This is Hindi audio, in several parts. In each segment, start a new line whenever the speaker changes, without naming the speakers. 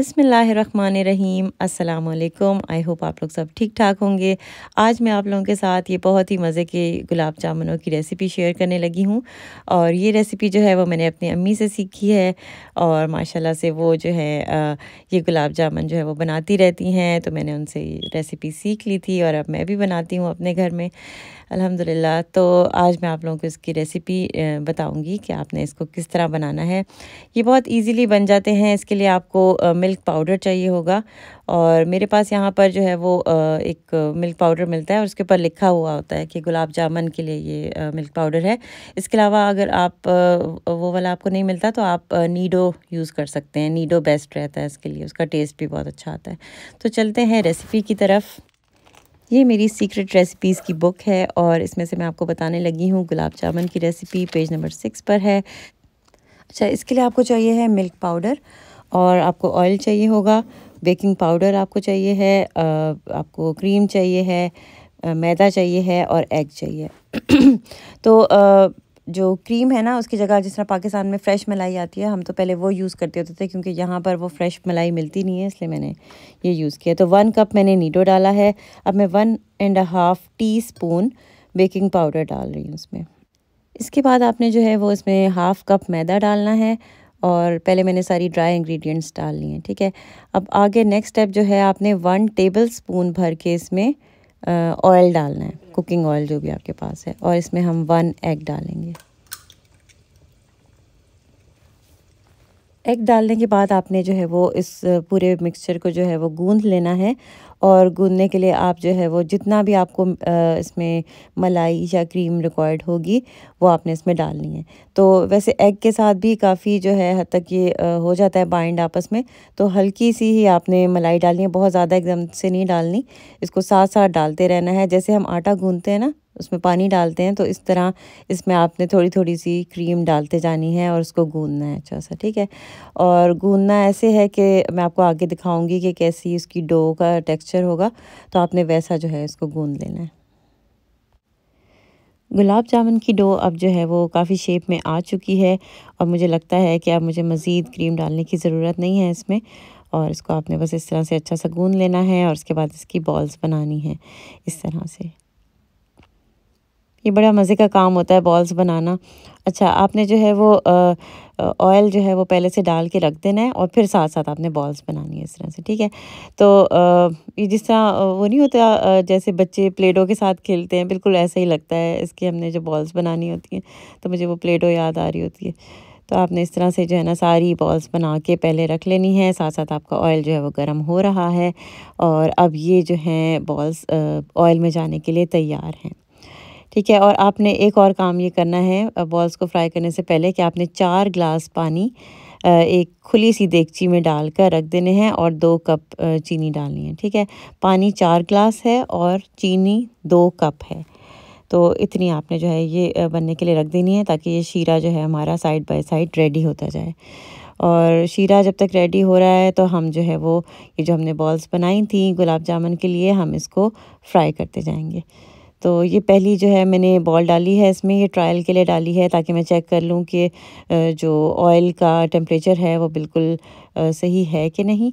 बसमीम अल्लाम आई होप आप लोग सब ठीक ठाक होंगे आज मैं आप लोगों के साथ ये बहुत ही मज़े के गुलाब जामुनों की रेसिपी शेयर करने लगी हूँ और ये रेसिपी जो है वो मैंने अपनी अम्मी से सीखी है और माशाल्लाह से वो जो है ये गुलाब जामुन जो है वो बनाती रहती हैं तो मैंने उनसे रेसिपी सीख ली थी और अब मैं भी बनाती हूँ अपने घर में अल्हम्दुलिल्लाह तो आज मैं आप लोगों को इसकी रेसिपी बताऊंगी कि आपने इसको किस तरह बनाना है ये बहुत इजीली बन जाते हैं इसके लिए आपको मिल्क पाउडर चाहिए होगा और मेरे पास यहाँ पर जो है वो एक मिल्क पाउडर मिलता है और उसके ऊपर लिखा हुआ होता है कि गुलाब जामुन के लिए ये मिल्क पाउडर है इसके अलावा अगर आप वो वाला आपको नहीं मिलता तो आप नीडो यूज़ कर सकते हैं नीडो बेस्ट रहता है इसके लिए उसका टेस्ट भी बहुत अच्छा आता है तो चलते हैं रेसिपी की तरफ ये मेरी सीक्रेट रेसिपीज़ की बुक है और इसमें से मैं आपको बताने लगी हूँ गुलाब जामुन की रेसिपी पेज नंबर सिक्स पर है अच्छा इसके लिए आपको चाहिए है मिल्क पाउडर और आपको ऑयल चाहिए होगा बेकिंग पाउडर आपको चाहिए है आपको क्रीम चाहिए है मैदा चाहिए है और एग चाहिए तो जो क्रीम है ना उसकी जगह जिस तरह पाकिस्तान में फ़्रेश मलाई आती है हम तो पहले वो यूज़ करते होते थे क्योंकि यहाँ पर वो फ्रेश मलाई मिलती नहीं है इसलिए मैंने ये यूज़ किया तो वन कप मैंने नीडो डाला है अब मैं one and half teaspoon baking powder डाल रही हूँ उसमें इसके बाद आपने जो है वो इसमें हाफ़ कप मैदा डालना है और पहले मैंने सारी ड्राई इंग्रेडिएंट्स डाल लिए हैं ठीक है अब आगे नेक्स्ट स्टेप जो है आपने वन टेबल स्पून भर के इसमें ऑयल डालना है कुकिंग ऑयल जो भी आपके पास है और इसमें हम वन एग डालेंगे एग डालने के बाद आपने जो है वो इस पूरे मिक्सचर को जो है वो गूंद लेना है और गूंदने के लिए आप जो है वो जितना भी आपको इसमें मलाई या क्रीम रिक्वायर्ड होगी वो आपने इसमें डालनी है तो वैसे एग के साथ भी काफ़ी जो है हद तक ये हो जाता है बाइंड आपस में तो हल्की सी ही आपने मलाई डालनी है बहुत ज़्यादा एकदम से नहीं डालनी इसको साथ साथ डालते रहना है जैसे हम आटा गूँधते हैं ना उसमें पानी डालते हैं तो इस तरह इसमें आपने थोड़ी थोड़ी सी क्रीम डालते जानी है और उसको गूंदना है अच्छा सा ठीक है और गूंदना ऐसे है कि मैं आपको आगे दिखाऊंगी कि कैसी उसकी डो का टेक्सचर होगा तो आपने वैसा जो है इसको गूंद लेना है गुलाब जामुन की डो अब जो है वो काफ़ी शेप में आ चुकी है और मुझे लगता है कि अब मुझे मज़ीद क्रीम डालने की ज़रूरत नहीं है इसमें और इसको आपने बस इस तरह से अच्छा सा गूंद लेना है और उसके बाद इसकी बॉल्स बनानी है इस तरह से ये बड़ा मज़े का काम होता है बॉल्स बनाना अच्छा आपने जो है वो ऑयल जो है वो पहले से डाल के रख देना है और फिर साथ साथ आपने बॉल्स बनानी है इस तरह से ठीक है तो ये जिस तरह वो नहीं होता जैसे बच्चे प्लेडो के साथ खेलते हैं बिल्कुल ऐसा ही लगता है इसकी हमने जो बॉल्स बनानी होती हैं तो मुझे वो प्लेडो याद आ रही होती है तो आपने इस तरह से जो है ना सारी बॉल्स बना के पहले रख लेनी है साथ साथ आपका ऑयल जो है वो गर्म हो रहा है और अब ये जो हैं बॉल्स ऑयल में जाने के लिए तैयार हैं ठीक है और आपने एक और काम ये करना है बॉल्स को फ्राई करने से पहले कि आपने चार ग्लास पानी एक खुली सी देगची में डाल कर रख देने हैं और दो कप चीनी डालनी है ठीक है पानी चार ग्लास है और चीनी दो कप है तो इतनी आपने जो है ये बनने के लिए रख देनी है ताकि ये शीरा जो है हमारा साइड बाय साइड रेडी होता जाए और शीरा जब तक रेडी हो रहा है तो हम जो है वो ये जो हमने बॉल्स बनाई थी गुलाब जामुन के लिए हम इसको फ्राई करते जाएंगे तो ये पहली जो है मैंने बॉल डाली है इसमें ये ट्रायल के लिए डाली है ताकि मैं चेक कर लूँ कि जो ऑयल का टेम्परेचर है वो बिल्कुल सही है कि नहीं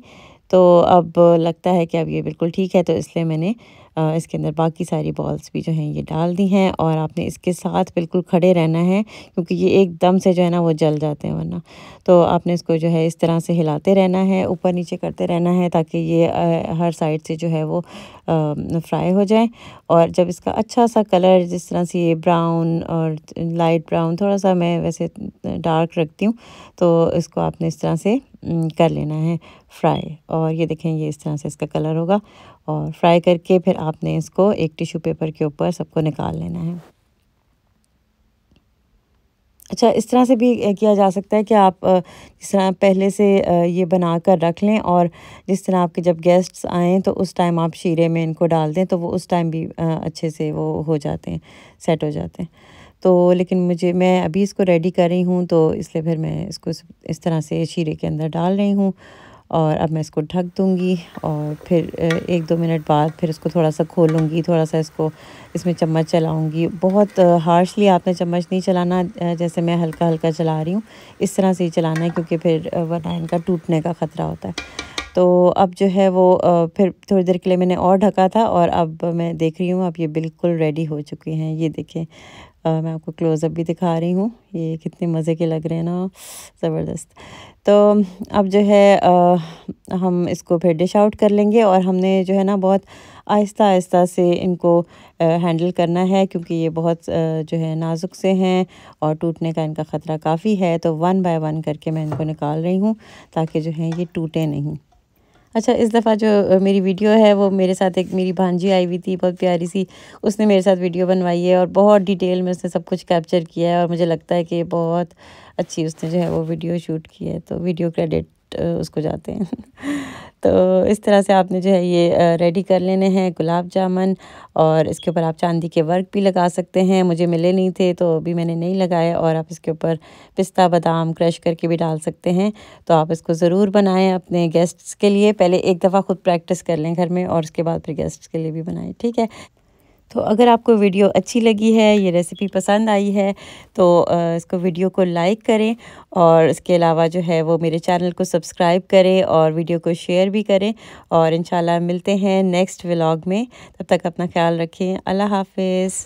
तो अब लगता है कि अब ये बिल्कुल ठीक है तो इसलिए मैंने इसके अंदर बाकी सारी बॉल्स भी जो हैं ये डाल दी हैं और आपने इसके साथ बिल्कुल खड़े रहना है क्योंकि ये एकदम से जो है ना वो जल जाते हैं वरना तो आपने इसको जो है इस तरह से हिलाते रहना है ऊपर नीचे करते रहना है ताकि ये हर साइड से जो है वो फ्राई हो जाए और जब इसका अच्छा सा कलर जिस तरह से ये ब्राउन और लाइट ब्राउन थोड़ा सा मैं वैसे डार्क रखती हूँ तो इसको आपने इस तरह से कर लेना है फ्राई और ये देखें ये इस तरह से इसका कलर होगा और फ्राई करके फिर आपने इसको एक टिश्यू पेपर के ऊपर सबको निकाल लेना है अच्छा इस तरह से भी किया जा सकता है कि आप जिस तरह पहले से ये बना कर रख लें और जिस तरह आपके जब गेस्ट्स आएँ तो उस टाइम आप शीरे में इनको डाल दें तो वो उस टाइम भी अच्छे से वो हो जाते हैं सेट हो जाते हैं तो लेकिन मुझे मैं अभी इसको रेडी कर रही हूँ तो इसलिए फिर मैं इसको इस तरह से शीरे के अंदर डाल रही हूँ और अब मैं इसको ढक दूँगी और फिर एक दो मिनट बाद फिर इसको थोड़ा सा खोलूँगी थोड़ा सा इसको इसमें चम्मच चलाऊँगी बहुत हार्शली आपने चम्मच नहीं चलाना जैसे मैं हल्का हल्का चला रही हूँ इस तरह से ही चलाना है क्योंकि फिर वरना इनका टूटने का ख़तरा होता है तो अब जो है वो फिर थोड़ी देर के लिए मैंने और ढका था और अब मैं देख रही हूँ अब ये बिल्कुल रेडी हो चुके हैं ये देखें आ, मैं आपको क्लोज़अप भी दिखा रही हूँ ये कितने मज़े के लग रहे हैं ना ज़बरदस्त तो अब जो है आ, हम इसको फिर डिश आउट कर लेंगे और हमने जो है ना बहुत आहिस्ता आहिस्ता से इनको हैंडल करना है क्योंकि ये बहुत आ, जो है नाजुक से हैं और टूटने का इनका ख़तरा काफ़ी है तो वन बाय वन करके मैं इनको निकाल रही हूँ ताकि जो है ये टूटे नहीं अच्छा इस दफ़ा जो मेरी वीडियो है वो मेरे साथ एक मेरी भांजी आई हुई थी बहुत प्यारी सी उसने मेरे साथ वीडियो बनवाई है और बहुत डिटेल में उसने सब कुछ कैप्चर किया है और मुझे लगता है कि बहुत अच्छी उसने जो है वो वीडियो शूट की है तो वीडियो क्रेडिट लास्ट uh, उसको जाते हैं तो इस तरह से आपने जो है ये रेडी कर लेने हैं गुलाब जामुन और इसके ऊपर आप चांदी के वर्क भी लगा सकते हैं मुझे मिले नहीं थे तो अभी मैंने नहीं लगाए और आप इसके ऊपर पिस्ता बादाम क्रश करके भी डाल सकते हैं तो आप इसको ज़रूर बनाएं अपने गेस्ट्स के लिए पहले एक दफ़ा ख़ुद प्रैक्टिस कर लें घर में और उसके बाद फिर गेस्ट्स के लिए भी बनाएँ ठीक है तो अगर आपको वीडियो अच्छी लगी है ये रेसिपी पसंद आई है तो इसको वीडियो को लाइक करें और इसके अलावा जो है वो मेरे चैनल को सब्सक्राइब करें और वीडियो को शेयर भी करें और इन मिलते हैं नेक्स्ट व्लॉग में तब तक अपना ख्याल रखें अल्लाह हाफिज़